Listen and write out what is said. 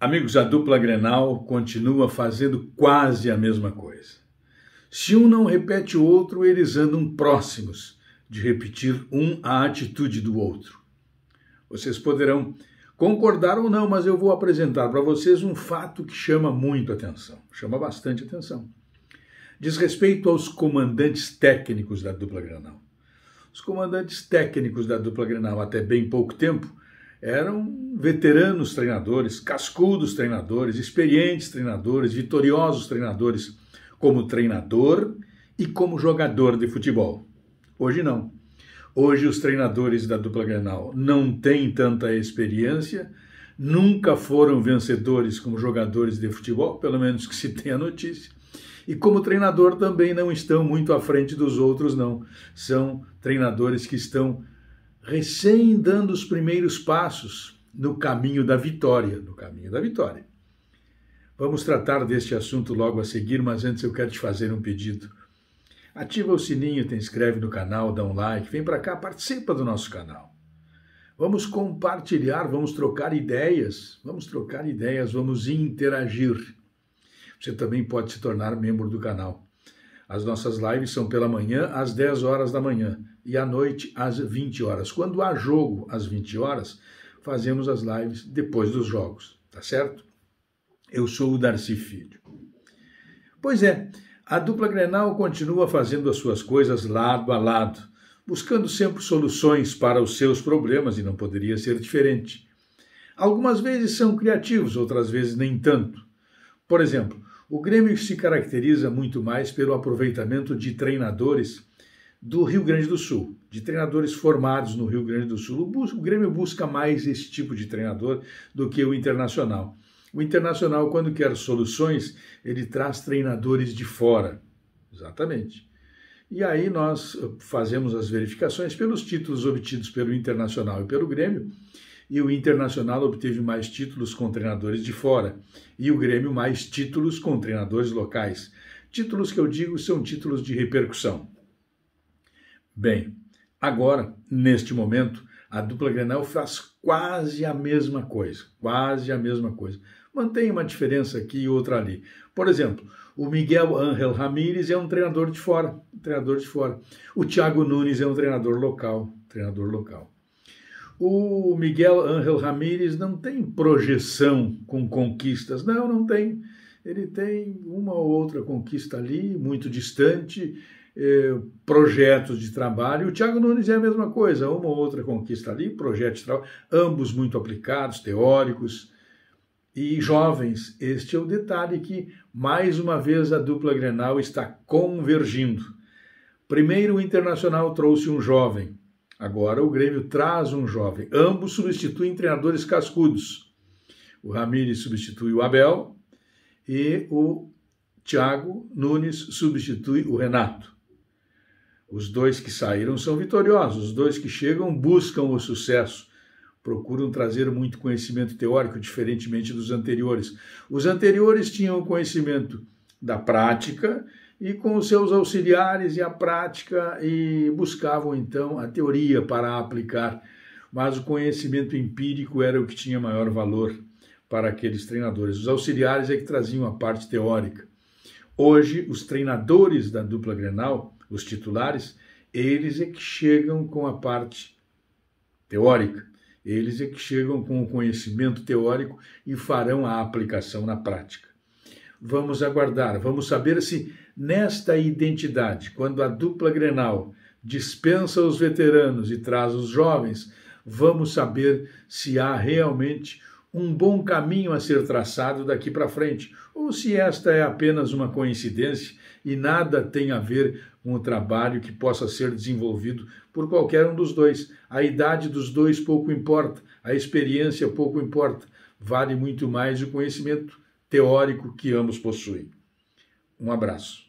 Amigos, a dupla Grenal continua fazendo quase a mesma coisa. Se um não repete o outro, eles andam próximos de repetir um a atitude do outro. Vocês poderão concordar ou não, mas eu vou apresentar para vocês um fato que chama muito atenção, chama bastante atenção. Diz respeito aos comandantes técnicos da dupla Grenal. Os comandantes técnicos da dupla Grenal, até bem pouco tempo, eram veteranos treinadores, cascudos treinadores, experientes treinadores, vitoriosos treinadores, como treinador e como jogador de futebol. Hoje não. Hoje os treinadores da dupla Grenal não têm tanta experiência, nunca foram vencedores como jogadores de futebol, pelo menos que se tenha notícia. E como treinador também não estão muito à frente dos outros, não. São treinadores que estão recém dando os primeiros passos no caminho da vitória, no caminho da vitória. Vamos tratar deste assunto logo a seguir, mas antes eu quero te fazer um pedido. Ativa o sininho, te inscreve no canal, dá um like, vem para cá, participa do nosso canal. Vamos compartilhar, vamos trocar ideias, vamos trocar ideias, vamos interagir. Você também pode se tornar membro do canal. As nossas lives são pela manhã às 10 horas da manhã e à noite às 20 horas. Quando há jogo às 20 horas, fazemos as lives depois dos jogos, tá certo? Eu sou o Darcy Filho. Pois é, a dupla Grenal continua fazendo as suas coisas lado a lado, buscando sempre soluções para os seus problemas e não poderia ser diferente. Algumas vezes são criativos, outras vezes nem tanto. Por exemplo, o Grêmio se caracteriza muito mais pelo aproveitamento de treinadores do Rio Grande do Sul, de treinadores formados no Rio Grande do Sul. O Grêmio busca mais esse tipo de treinador do que o internacional. O internacional, quando quer soluções, ele traz treinadores de fora. Exatamente. E aí nós eh, fazemos as verificações pelos títulos obtidos pelo Internacional e pelo Grêmio e o Internacional obteve mais títulos com treinadores de fora, e o Grêmio mais títulos com treinadores locais. Títulos que eu digo são títulos de repercussão. Bem, agora, neste momento, a dupla Grenal faz quase a mesma coisa, quase a mesma coisa. Mantém uma diferença aqui e outra ali. Por exemplo, o Miguel Ángel Ramírez é um treinador de fora, treinador de fora. O Thiago Nunes é um treinador local, treinador local. O Miguel Ángel Ramírez não tem projeção com conquistas, não, não tem. Ele tem uma ou outra conquista ali, muito distante, eh, projetos de trabalho. O Thiago Nunes é a mesma coisa, uma ou outra conquista ali, projetos de trabalho, ambos muito aplicados, teóricos e jovens. Este é o detalhe que, mais uma vez, a dupla Grenal está convergindo. Primeiro, o Internacional trouxe um jovem, Agora o Grêmio traz um jovem. Ambos substituem treinadores cascudos. O Ramires substitui o Abel e o Thiago Nunes substitui o Renato. Os dois que saíram são vitoriosos, os dois que chegam buscam o sucesso, procuram trazer muito conhecimento teórico, diferentemente dos anteriores. Os anteriores tinham conhecimento da prática e com os seus auxiliares e a prática e buscavam então a teoria para aplicar, mas o conhecimento empírico era o que tinha maior valor para aqueles treinadores. Os auxiliares é que traziam a parte teórica. Hoje, os treinadores da dupla Grenal, os titulares, eles é que chegam com a parte teórica. Eles é que chegam com o conhecimento teórico e farão a aplicação na prática. Vamos aguardar, vamos saber se nesta identidade, quando a dupla Grenal dispensa os veteranos e traz os jovens, vamos saber se há realmente um bom caminho a ser traçado daqui para frente, ou se esta é apenas uma coincidência e nada tem a ver com o trabalho que possa ser desenvolvido por qualquer um dos dois. A idade dos dois pouco importa, a experiência pouco importa, vale muito mais o conhecimento teórico que ambos possuem. Um abraço.